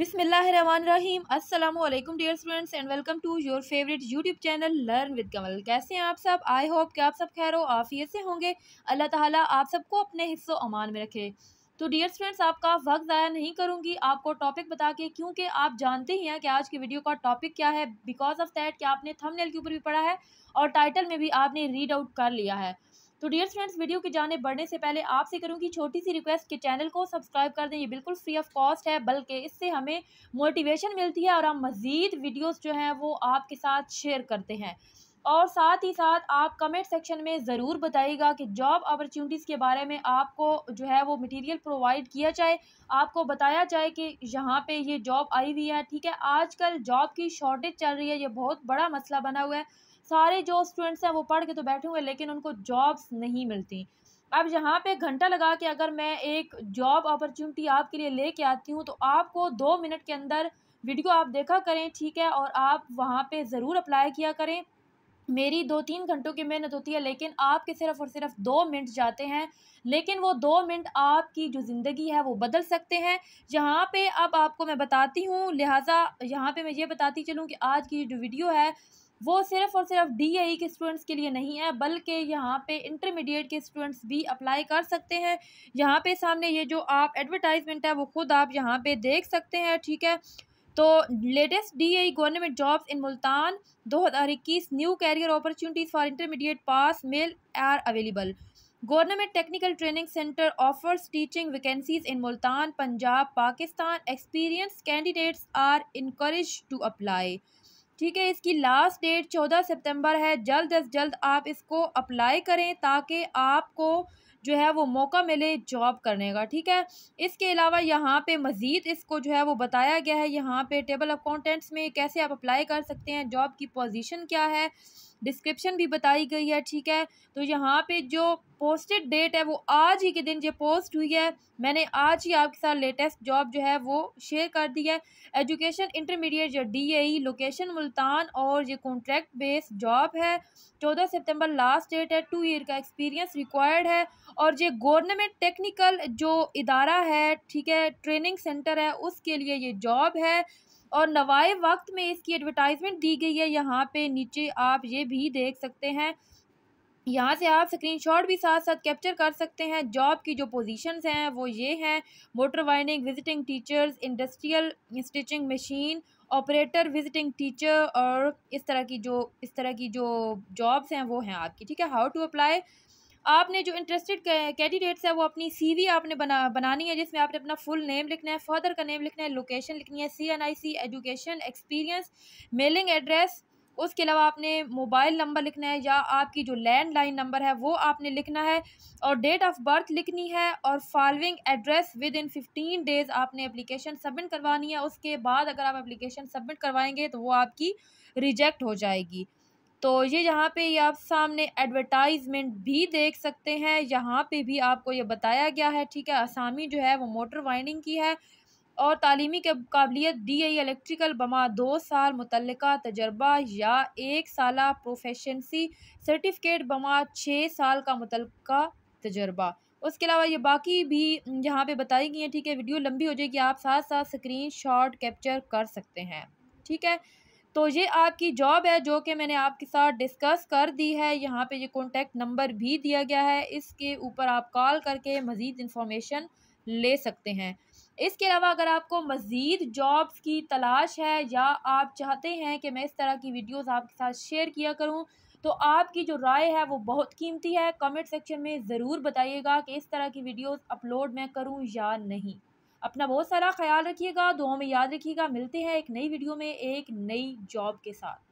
बिसमीम अल्लाम dear students and welcome to your favourite YouTube channel learn with Kamal कैसे हैं आप सब आई होप कि आप सब खैर हो आफियत से होंगे अल्लाह ताला आप सबको अपने हिस्सों अमान में रखे तो डियर स्टूडेंट्स आपका वक्त ज़ाया नहीं करूँगी आपको टॉपिक बता के क्योंकि आप जानते ही हैं कि आज की वीडियो का टॉपिक क्या है बिकॉज ऑफ दैट कि आपने थंबनेल के ऊपर भी पढ़ा है और टाइटल में भी आपने रीड आउट कर लिया है तो डियर फ्रेंड्स वीडियो की जाने बढ़ने से पहले आपसे करूँगी छोटी सी रिक्वेस्ट कि चैनल को सब्सक्राइब कर दें ये बिल्कुल फ्री ऑफ कॉस्ट है बल्कि इससे हमें मोटिवेशन मिलती है और हम मज़ीद वीडियोज़ जो हैं वो आपके साथ शेयर करते हैं और साथ ही साथ आप कमेंट सेक्शन में ज़रूर बताइएगा कि जॉब अपॉर्चुनिटीज़ के बारे में आपको जो है वो मटेरियल प्रोवाइड किया जाए आपको बताया जाए कि यहाँ पे ये जॉब आई हुई है ठीक है आजकल जॉब की शॉर्टेज चल रही है ये बहुत बड़ा मसला बना हुआ है सारे जो स्टूडेंट्स हैं वो पढ़ के तो बैठे हुए लेकिन उनको जॉब्स नहीं मिलती अब यहाँ पे घंटा लगा के अगर मैं एक जॉब अपॉर्चुनिटी आपके लिए लेके आती हूँ तो आपको दो मिनट के अंदर वीडियो आप देखा करें ठीक है और आप वहाँ पे ज़रूर अप्लाई किया करें मेरी दो तीन घंटों की मेहनत होती है लेकिन आपके सिर्फ और सिर्फ दो मिनट जाते हैं लेकिन वो दो मिनट आपकी जो ज़िंदगी है वो बदल सकते हैं यहाँ पे अब आपको मैं बताती हूँ लिहाजा यहाँ पे मैं ये बताती चलूँ कि आज की जो वीडियो है वो सिर्फ़ और सिर्फ डी e के स्टूडेंट्स के लिए नहीं है बल्कि यहाँ पे इंटरमीडिएट के स्टूडेंट्स भी अप्लाई कर सकते हैं यहाँ पे सामने ये जो आप एडवर्टाइजमेंट है वो खुद आप यहाँ पे देख सकते हैं ठीक है तो latest D I government jobs in Multan 2021 new career opportunities for intermediate pass male are available government technical training centre offers teaching vacancies in Multan Punjab Pakistan experience candidates are encourage to apply ठीक है इसकी लास्ट डेट चौदह सितंबर है जल्द अज जल्द आप इसको apply करें ताकि आपको जो है वो मौका मिले जॉब करने का ठीक है इसके अलावा यहाँ पे मज़ीद इसको जो है वो बताया गया है यहाँ पे टेबल अकाउंटेंट्स में कैसे आप अप्लाई कर सकते हैं जॉब की पोजीशन क्या है डिस्क्रिप्शन भी बताई गई है ठीक है तो यहाँ पे जो पोस्टेड डेट है वो आज ही के दिन जो पोस्ट हुई है मैंने आज ही आपके साथ लेटेस्ट जॉब जो है वो शेयर कर दी है एजुकेशन इंटरमीडिएट या डी लोकेशन मुल्तान और ये कॉन्ट्रैक्ट बेस्ड जॉब है चौदह सितंबर लास्ट डेट है टू ईयर का एक्सपीरियंस रिक्वायर्ड है और ये गवर्नमेंट टेक्निकल जो इदारा है ठीक है ट्रेनिंग सेंटर है उसके लिए ये जॉब है और नवाए वक्त में इसकी एडवर्टाइजमेंट दी गई है यहाँ पे नीचे आप ये भी देख सकते हैं यहाँ से आप स्क्रीनशॉट भी साथ साथ कैप्चर कर सकते हैं जॉब की जो पोजीशंस हैं वो ये हैं motor winding visiting teachers industrial stitching machine operator visiting teacher और इस तरह की जो इस तरह की जो जॉब्स हैं वो हैं आपकी ठीक है हाउ टू अप्लाई आपने जो इंटरेस्टेड कैंडिडेट्स है वो अपनी सीवी आपने बना बनानी है जिसमें आपने अपना फुल नेम लिखना है फादर का नेम लिखना है लोकेशन लिखनी है C N I C education experience mailing address उसके अलावा आपने मोबाइल नंबर लिखना है या आपकी जो लैंड लाइन नंबर है वो आपने लिखना है और डेट ऑफ बर्थ लिखनी है और following address within fifteen days आपने एप्लीकेशन सबमिट करवानी है उसके बाद अगर आप एप्लीकेशन सबमिट करवाएंगे तो वो आपकी रिजेक्ट हो जाएगी तो ये यहाँ पे ये आप सामने एडवर्टाइजमेंट भी देख सकते हैं यहाँ पे भी आपको ये बताया गया है ठीक है आसामी जो है वो मोटर वाइनिंग की है और तालीमी के काबिलियत दी गई इलेक्ट्रिकल बमा दो साल मुतल तजर्बा या एक साल प्रोफेशनसी सर्टिफिकेट बमा छः साल का मुतल तजर्बा उसके अलावा ये बाकी भी यहाँ पे बताई गई हैं ठीक है वीडियो लंबी हो जाएगी आप साथ साथ स्क्रीन शॉट कैप्चर कर सकते हैं ठीक है तो ये आपकी जॉब है जो कि मैंने आपके साथ डिस्कस कर दी है यहाँ पे ये कॉन्टैक्ट नंबर भी दिया गया है इसके ऊपर आप कॉल करके मज़ीद इंफॉर्मेशन ले सकते हैं इसके अलावा अगर आपको मज़ीद जॉब्स की तलाश है या आप चाहते हैं कि मैं इस तरह की वीडियोस आपके साथ शेयर किया करूं तो आपकी जो राय है वो बहुत कीमती है कमेंट सेक्शन में ज़रूर बताइएगा कि इस तरह की वीडियोस अपलोड मैं करूं या नहीं अपना बहुत सारा ख्याल रखिएगा दो में याद रखिएगा मिलते हैं एक नई वीडियो में एक नई जॉब के साथ